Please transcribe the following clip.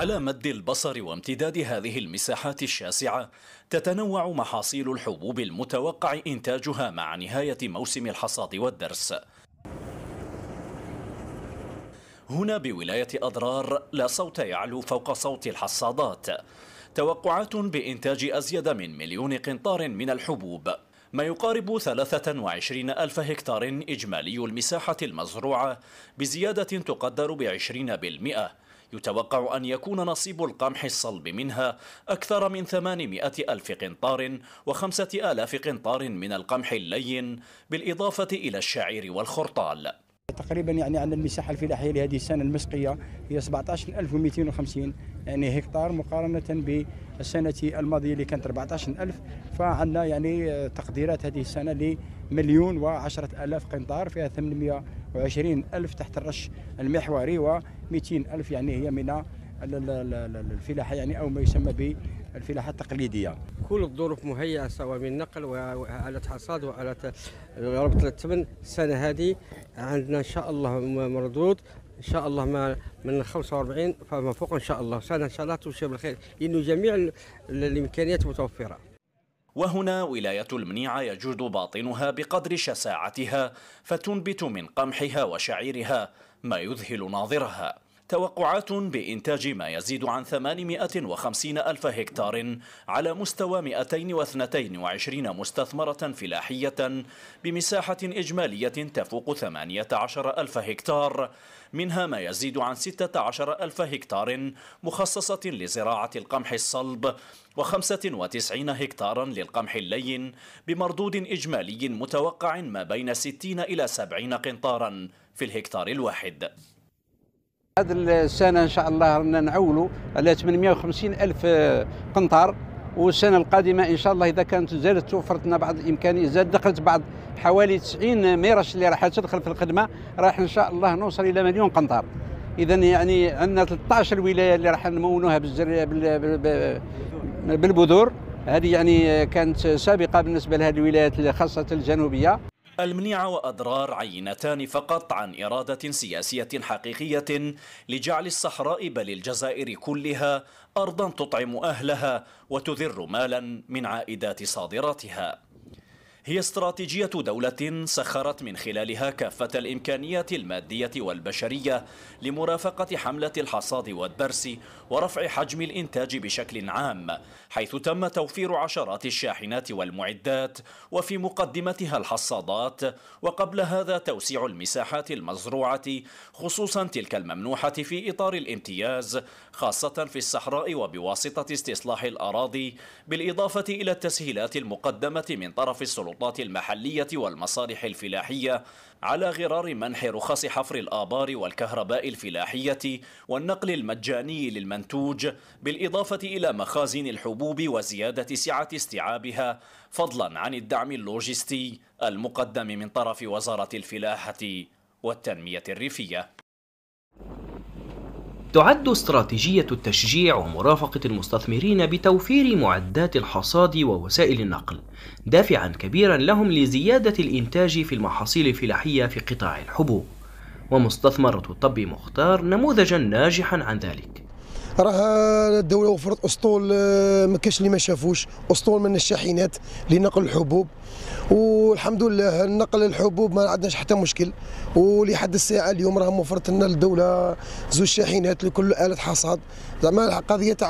على مد البصر وامتداد هذه المساحات الشاسعة تتنوع محاصيل الحبوب المتوقع إنتاجها مع نهاية موسم الحصاد والدرس هنا بولاية أضرار لا صوت يعلو فوق صوت الحصادات توقعات بإنتاج أزيد من مليون قنطار من الحبوب ما يقارب 23 ألف هكتار إجمالي المساحة المزروعة بزيادة تقدر ب 20% يتوقع أن يكون نصيب القمح الصلب منها أكثر من 800 ألف قنطار و5000 قنطار من القمح اللين بالإضافة إلى الشعير والخرطال تقريبا يعني عندنا المساحه الفلاحيه لهذه السنه المسقيه هي 17250 يعني هكتار مقارنه بالسنه الماضيه اللي كانت 14000 فعندنا يعني تقديرات هذه السنه لمليون و10000 قنطار فيها 800 وعشرين ألف تحت الرش المحوري و ألف يعني هي من الفلاحة يعني أو ما يسمى بالفلاحة التقليدية كل الظروف مهيئة سواء من نقل وعلى حصاد وآلة ربط الثمن السنة هذه عندنا إن شاء الله مردود ان شاء الله ما من 45 فما فوق ان شاء الله سنه ان شاء الله تمشي بالخير لانه جميع الامكانيات متوفره وهنا ولاية المنيعة يجود باطنها بقدر شساعتها فتنبت من قمحها وشعيرها ما يذهل ناظرها توقعات بإنتاج ما يزيد عن 850 ألف هكتار على مستوى 222 مستثمرة فلاحية بمساحة إجمالية تفوق 18 ألف هكتار منها ما يزيد عن 16 ألف هكتار مخصصة لزراعة القمح الصلب و95 هكتارا للقمح اللين بمردود إجمالي متوقع ما بين 60 إلى 70 قنطارا في الهكتار الواحد هذه السنه ان شاء الله رانا نعولوا على 850 الف قنطار والسنه القادمه ان شاء الله اذا كانت زادت توفرت لنا بعض الامكانيات زاد دخلت بعض حوالي 90 ميرش اللي راح تدخل في الخدمه راح ان شاء الله نوصل الى مليون قنطار اذا يعني عندنا 13 ولايه اللي راح نمونوها بالزر بالبذور هذه يعني كانت سابقه بالنسبه لهذه الولايات خاصه الجنوبيه المنيعة وأضرار عينتان فقط عن إرادة سياسية حقيقية لجعل الصحراء بل الجزائر كلها أرضا تطعم أهلها وتذر مالا من عائدات صادراتها هي استراتيجية دولة سخرت من خلالها كافة الإمكانيات المادية والبشرية لمرافقة حملة الحصاد والدرس ورفع حجم الإنتاج بشكل عام حيث تم توفير عشرات الشاحنات والمعدات وفي مقدمتها الحصادات وقبل هذا توسيع المساحات المزروعة خصوصا تلك الممنوحة في إطار الامتياز خاصة في الصحراء وبواسطة استصلاح الأراضي بالإضافة إلى التسهيلات المقدمة من طرف السلطات السلطات المحلية والمصالح الفلاحية على غرار منح رخص حفر الآبار والكهرباء الفلاحية والنقل المجاني للمنتوج بالإضافة إلى مخازن الحبوب وزيادة سعة استيعابها فضلا عن الدعم اللوجستي المقدم من طرف وزارة الفلاحة والتنمية الريفية تعد استراتيجية التشجيع ومرافقة المستثمرين بتوفير معدات الحصاد ووسائل النقل دافعا كبيرا لهم لزيادة الإنتاج في المحاصيل الفلاحية في قطاع الحبوب ومستثمرة الطب مختار نموذجا ناجحا عن ذلك راه الدوله وفرت اسطول آه، ما كاش اللي ما شافوش اسطول من الشاحنات لنقل الحبوب والحمد لله نقل الحبوب ما عندناش حتى مشكل ولحد الساعه اليوم راه وفرت لنا الدوله زوج شاحنات لكل اله حصاد زعما القضيه تاع